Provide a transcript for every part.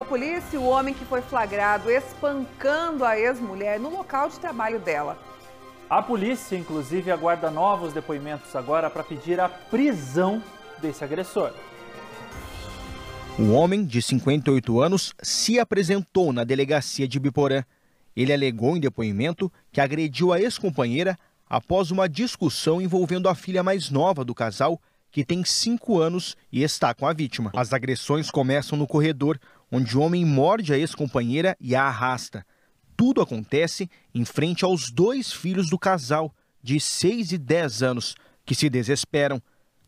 A polícia, o homem que foi flagrado espancando a ex-mulher no local de trabalho dela. A polícia, inclusive, aguarda novos depoimentos agora para pedir a prisão desse agressor. Um homem de 58 anos se apresentou na delegacia de Biporã. Ele alegou em depoimento que agrediu a ex-companheira após uma discussão envolvendo a filha mais nova do casal, que tem 5 anos e está com a vítima. As agressões começam no corredor, onde o homem morde a ex-companheira e a arrasta. Tudo acontece em frente aos dois filhos do casal, de 6 e 10 anos, que se desesperam.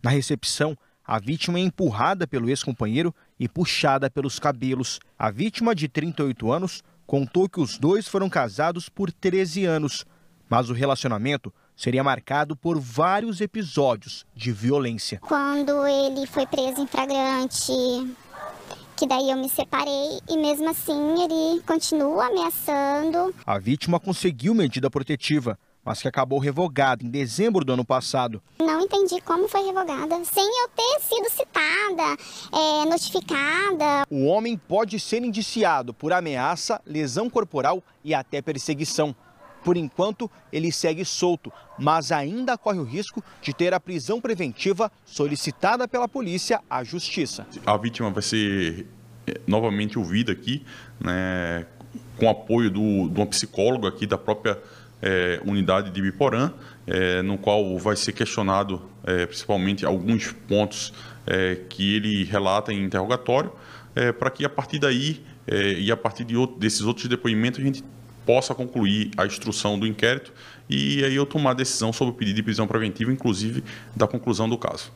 Na recepção, a vítima é empurrada pelo ex-companheiro e puxada pelos cabelos. A vítima, de 38 anos, contou que os dois foram casados por 13 anos, mas o relacionamento seria marcado por vários episódios de violência. Quando ele foi preso em flagrante, que daí eu me separei e mesmo assim ele continua ameaçando. A vítima conseguiu medida protetiva, mas que acabou revogada em dezembro do ano passado. Não entendi como foi revogada, sem eu ter sido citada, é, notificada. O homem pode ser indiciado por ameaça, lesão corporal e até perseguição. Por enquanto, ele segue solto, mas ainda corre o risco de ter a prisão preventiva solicitada pela polícia à justiça. A vítima vai ser eh, novamente ouvida aqui, né, com apoio do, de uma psicóloga aqui da própria é, unidade de Biporã, é, no qual vai ser questionado é, principalmente alguns pontos que ele relata em interrogatório, para que a partir daí e a partir de outro, desses outros depoimentos a gente possa concluir a instrução do inquérito e aí eu tomar decisão sobre o pedido de prisão preventiva, inclusive da conclusão do caso.